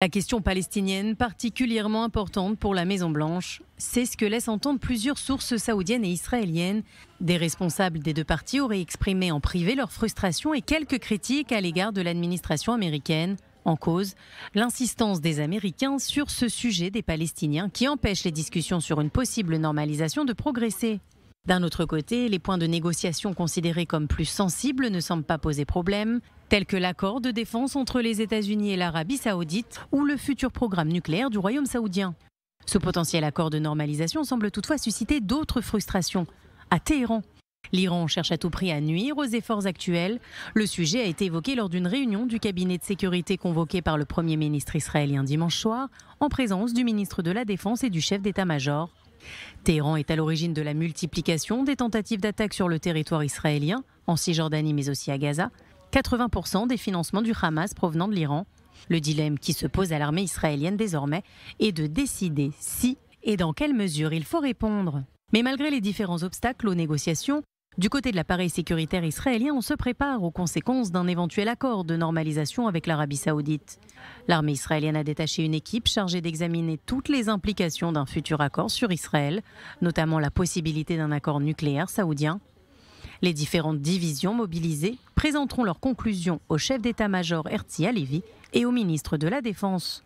La question palestinienne, particulièrement importante pour la Maison-Blanche, c'est ce que laissent entendre plusieurs sources saoudiennes et israéliennes. Des responsables des deux parties auraient exprimé en privé leur frustration et quelques critiques à l'égard de l'administration américaine. En cause, l'insistance des Américains sur ce sujet des Palestiniens qui empêche les discussions sur une possible normalisation de progresser. D'un autre côté, les points de négociation considérés comme plus sensibles ne semblent pas poser problème, tels que l'accord de défense entre les États-Unis et l'Arabie saoudite ou le futur programme nucléaire du Royaume saoudien. Ce potentiel accord de normalisation semble toutefois susciter d'autres frustrations. À Téhéran, L'Iran cherche à tout prix à nuire aux efforts actuels. Le sujet a été évoqué lors d'une réunion du cabinet de sécurité convoquée par le Premier ministre israélien dimanche soir, en présence du ministre de la Défense et du chef d'état-major Téhéran est à l'origine de la multiplication des tentatives d'attaque sur le territoire israélien, en Cisjordanie mais aussi à Gaza, 80% des financements du Hamas provenant de l'Iran. Le dilemme qui se pose à l'armée israélienne désormais est de décider si et dans quelle mesure il faut répondre. Mais malgré les différents obstacles aux négociations, du côté de l'appareil sécuritaire israélien, on se prépare aux conséquences d'un éventuel accord de normalisation avec l'Arabie saoudite. L'armée israélienne a détaché une équipe chargée d'examiner toutes les implications d'un futur accord sur Israël, notamment la possibilité d'un accord nucléaire saoudien. Les différentes divisions mobilisées présenteront leurs conclusions au chef d'état-major Ertzi Alevi et au ministre de la Défense.